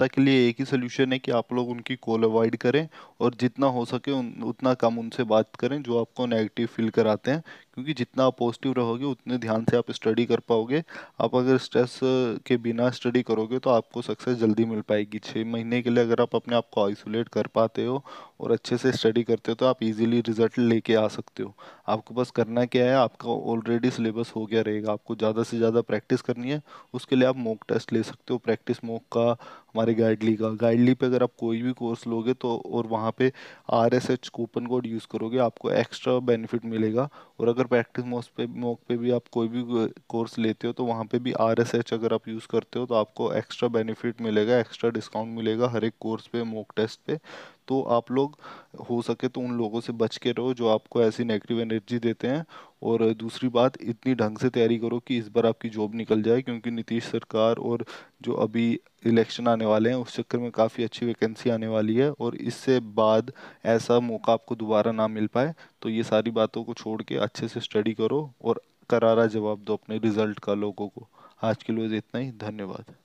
तक के लिए एक ही सोल्यूशन है कि आप लोग उनकी कॉल अवॉइड करें और जितना हो सके उतना कम उनसे बात करें जो आपको नेगेटिव फील कराते हैं क्योंकि जितना आप पॉजिटिव रहोगे उतने ध्यान से आप स्टडी कर पाओगे आप अगर स्ट्रेस के बिना स्टडी करोगे तो आपको सक्सेस जल्दी मिल पाएगी छः महीने के लिए अगर आप अपने आप को आइसोलेट कर पाते हो और अच्छे से स्टडी करते हो तो आप इजीली रिजल्ट लेके आ सकते हो आपको बस करना क्या है आपका ऑलरेडी सिलेबस हो गया रहेगा आपको ज़्यादा से ज़्यादा प्रैक्टिस करनी है उसके लिए आप मॉक टेस्ट ले सकते हो प्रैक्टिस मॉक का हमारे गाइडली का गाइडली पे अगर आप कोई भी कोर्स लोगे तो और वहाँ पे R S H coupon code use करोगे आपको एक्स्ट्रा बेनिफिट मिलेगा और अगर अगर प्रैक्टिस मोड पे मॉक पे भी आप कोई भी कोर्स लेते हो तो वहाँ पे भी आर एस एच अगर आप यूज़ करते हो तो आपको एक्स्ट्रा बेनिफिट मिलेगा एक्स्ट्रा डिस्काउंट मिलेगा हर एक कोर्स पे मॉक टेस्ट पे तो आप लोग हो सके तो उन लोगों से बच के रहो जो आपको ऐसी नेगेटिव एनर्जी देते हैं और दूसरी बात इतनी ढंग से तैयारी करो कि इस बार आपकी जॉब निकल जाए क्योंकि नीतीश सरकार और जो अभी इलेक्शन आने वाले हैं उस चक्कर में काफ़ी अच्छी वैकेंसी आने वाली है और इससे बाद ऐसा मौका आपको दोबारा ना मिल पाए तो ये सारी बातों को छोड़ के अच्छे से स्टडी करो और करारा जवाब दो अपने रिजल्ट का लोगों को आज के लिए इतना ही धन्यवाद